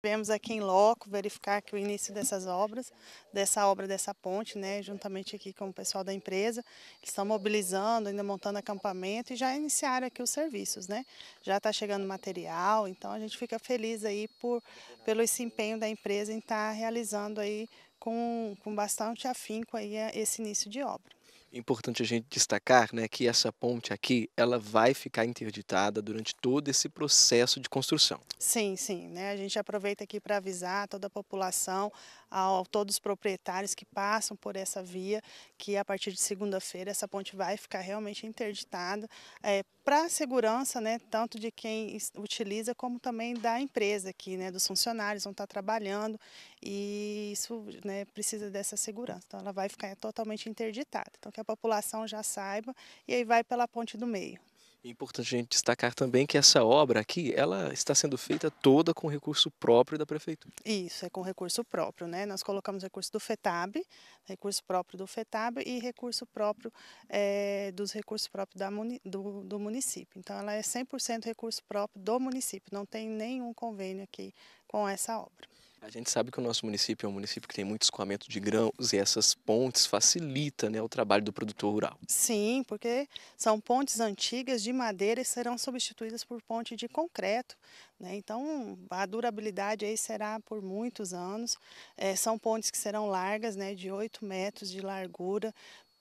Vemos aqui em loco verificar que o início dessas obras, dessa obra dessa ponte, né, juntamente aqui com o pessoal da empresa, eles estão mobilizando, ainda montando acampamento e já iniciaram aqui os serviços, né? Já está chegando material, então a gente fica feliz aí por pelo esse empenho da empresa em estar tá realizando aí com, com bastante afinco aí eh, esse início de obra importante a gente destacar né, que essa ponte aqui ela vai ficar interditada durante todo esse processo de construção. Sim, sim. Né? A gente aproveita aqui para avisar toda a população, ao, todos os proprietários que passam por essa via, que a partir de segunda-feira essa ponte vai ficar realmente interditada é, eh, para a segurança, né, tanto de quem utiliza como também da empresa aqui, né, dos funcionários vão estar trabalhando e isso né, precisa dessa segurança. Então ela vai ficar totalmente interditada. Então, que a população já saiba, e aí vai pela Ponte do Meio. É importante a gente destacar também que essa obra aqui, ela está sendo feita toda com recurso próprio da prefeitura. Isso, é com recurso próprio, né? Nós colocamos recurso do FETAB, recurso próprio do FETAB e recurso próprio é, dos recursos próprios da, do, do município. Então, ela é 100% recurso próprio do município, não tem nenhum convênio aqui com essa obra. A gente sabe que o nosso município é um município que tem muito escoamento de grãos e essas pontes facilitam né, o trabalho do produtor rural. Sim, porque são pontes antigas de madeira e serão substituídas por ponte de concreto. Né? Então a durabilidade aí será por muitos anos. É, são pontes que serão largas, né, de 8 metros de largura,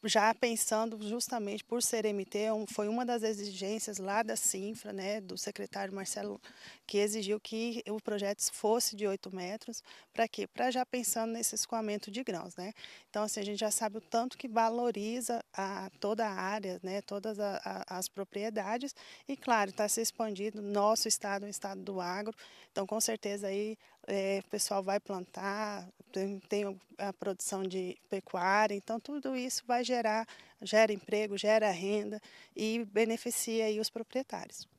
já pensando justamente por ser MT, é foi uma das exigências lá da CINFRA, né, do secretário Marcelo, que exigiu que o projeto fosse de 8 metros, para quê? Para já pensando nesse escoamento de grãos. Né? Então, assim, a gente já sabe o tanto que valoriza a, toda a área, né, todas a, a, as propriedades, e claro, está se expandindo, nosso estado o é estado do agro, então com certeza aí é, o pessoal vai plantar, tem, tem, a produção de pecuária, então tudo isso vai gerar, gera emprego, gera renda e beneficia aí os proprietários.